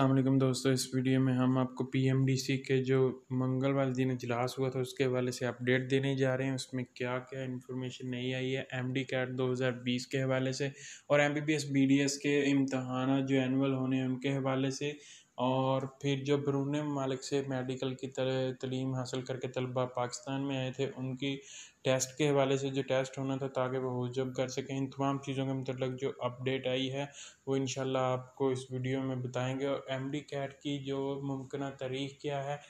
अल्लाम दोस्तों इस वीडियो में हम आपको पीएमडीसी के जो मंगलवार दिन इजलास हुआ था उसके हवाले से अपडेट देने जा रहे हैं उसमें क्या क्या इन्फॉर्मेशन नहीं आई है एमडी कैट 2020 के हवाले से और एमबीबीएस बीडीएस के इम्तहान जो एनुअल होने हैं उनके हवाले से और फिर जो बरून मालिक से मेडिकल की तरह तलीम हासिल करके तलबा पाकिस्तान में आए थे उनकी टेस्ट के हवाले से जो टेस्ट होना था ताकि वो जब कर सकें इन तमाम चीज़ों के मतलब जो अपडेट आई है वो इन आपको इस वीडियो में बताएँगे और एम डी कैट की जो मुमकिन तारीख क्या है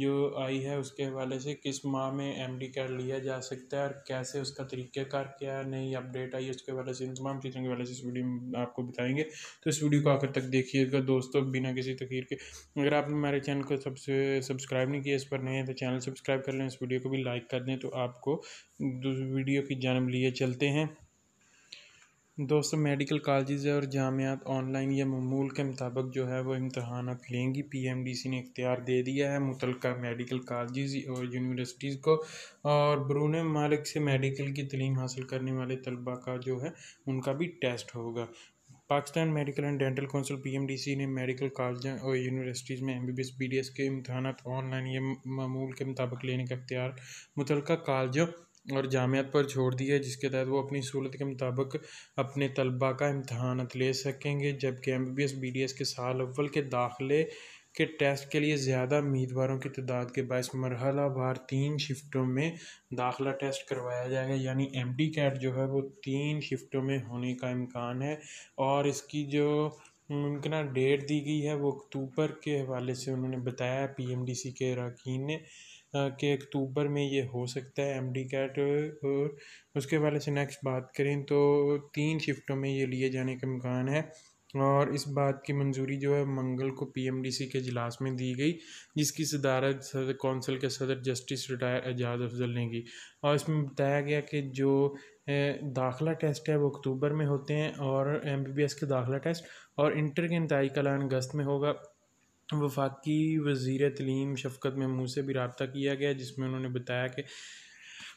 जो आई है उसके हवाले से किस माह में एम डी कार्ड लिया जा सकता है और कैसे उसका तरीक़ाकार क्या है नई अपडेट आई है उसके हवाले से इन तमाम चीज़ों के हवाले से इस वीडियो में आपको बताएंगे तो इस वीडियो को आखिर तक देखिएगा दोस्तों बिना किसी तकीर के अगर आपने हमारे चैनल को सबसे सब्सक्राइब नहीं किया इस पर नहीं है तो चैनल सब्सक्राइब कर लें इस वीडियो को भी लाइक कर दें तो आपको वीडियो की जानब लिए चलते हैं दोस्तों मेडिकल कॉलेज और जामियात ऑनलाइन या ममूल के मुताबिक जो है वो इम्तहान लेंगी पी एम डी सी ने इख्तियार दे दिया है मुतल मेडिकल कॉलेज और यूनिवर्सिटीज़ को और बरून ममालिक से मेडिकल की तलीम हासिल करने वाले तलबा का जो है उनका भी टेस्ट होगा Pakistan Medical and Dental Council PMDC ने मेडिकल कॉलेज और यूनिवर्सिटीज़ में एमबीबीएस बीडीएस के इम्तहान ऑनलाइन या ममूल के मुताबिक लेने का इख्तियार मुतल कॉलेजों और जामियात पर छोड़ दी है जिसके तहत वो अपनी सहूलत के मुताबिक अपने तलबा का इम्तहान ले सकेंगे जबकि M B B S B D S के साल अव्वल के दाखिले के टेस्ट के लिए ज़्यादा उम्मीदवारों की तादाद के बायस मरहला वार तीन शिफ्टों में दाखिला टेस्ट करवाया जाएगा यानी एम डी कैट जो है वो तीन शिफ्टों में होने का इम्कान है और इसकी जो मुमकिना डेट दी गई है वो अक्टूबर के हवाले से उन्होंने बताया पी एम डी सी के अरकान ने कि अक्टूबर में ये हो सकता है एम डी कैट और उसके हवाले से नेक्स्ट बात करें तो तीन शिफ्टों में ये लिए जाने का मकान है और इस बात की मंजूरी जो है मंगल को पी एम डी सी के इजलास में दी गई जिसकी सदारत सदर कौंसिल के सदर जस्टिस रिटायर एजाज अफजल ने की और इसमें बताया गया कि जो दाखिला टेस्ट है वो अक्टूबर में होते हैं और एम बी बी एस के दाखिला टेस्ट और इंटर के इंतहाई का लान अगस्त में होगा वफाकी वजीर तलीम शफकत महमूद से भी रबता किया गया जिसमें उन्होंने बताया कि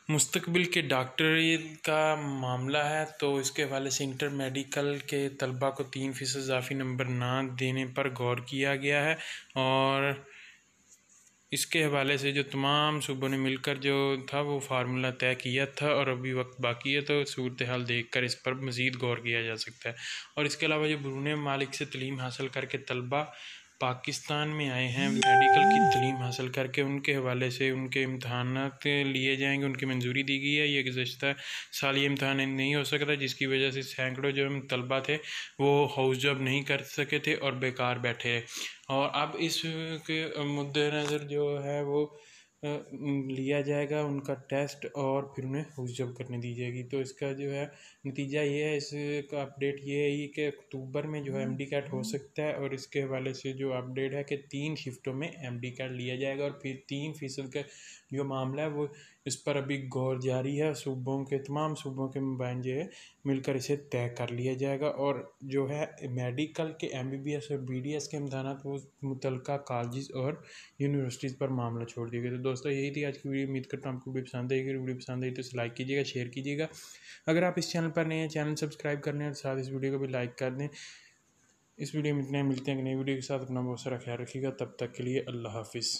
मुस्तबिल के डॉक्टर का मामला है तो इसके हवाले से इंटर मेडिकल के तलबा को तीन फ़ीसद इजाफी नंबर ना देने पर गौर किया गया है और इसके हवाले से जो तमाम सूबों ने मिलकर जो था वो फार्मूला तय किया था और अभी वक्त बाकी है तो सूरत हाल देख कर इस पर मज़ीद गौर किया जा सकता है और इसके अलावा जो बरून मालिक से तलीम हासिल करके तलबा पाकिस्तान में आए हैं मेडिकल की तलीम हासिल करके उनके हवाले से उनके इम्तहान लिए जाएंगे उनकी मंजूरी दी गई है ये गुजशत साल ये इम्तहान नहीं हो सकता जिसकी वजह से सैकड़ों जो तलबा थे वो हाउस जॉब नहीं कर सके थे और बेकार बैठे और अब इस के मद्देनज़र जो है वो लिया जाएगा उनका टेस्ट और फिर उन्हें हाउस जॉब करने दी जाएगी तो इसका जो है नतीजा ये है इसका अपडेट ये है कि अक्टूबर में जो है एम डी कैट हो सकता है और इसके हवाले से जो अपडेट है कि तीन शिफ्टों में एम डी कैट लिया जाएगा और फिर तीन फीसद का जो मामला है वो इस पर अभी गौर जारी है सूबों के तमाम सूबों के मुबाइन जो है मिलकर इसे तय कर लिया जाएगा और जो है मेडिकल के एम बी बी एस और बी डी एस के इम्तहान वो मुतल कॉलेज और यूनिवर्सिटीज़ पर मामला छोड़ दिया गया तो दोस्तों यही थी आज की वीडियो उम्मीद करता हूँ आपको वीडियो पसंद आएगी वीडियो पसंद आई तो इसे लाइक कीजिएगा शेयर कीजिएगा अगर आप इस चैनल पर नए हैं चैनल सब्सक्राइब कर लें और साथ इस वीडियो को भी लाइक कर दें इस वीडियो में इतने मिलते हैं नई वीडियो के साथ अपना बहुत सारा ख्याल रखिएगा तब तक के लिए अल्लाह हाफिज़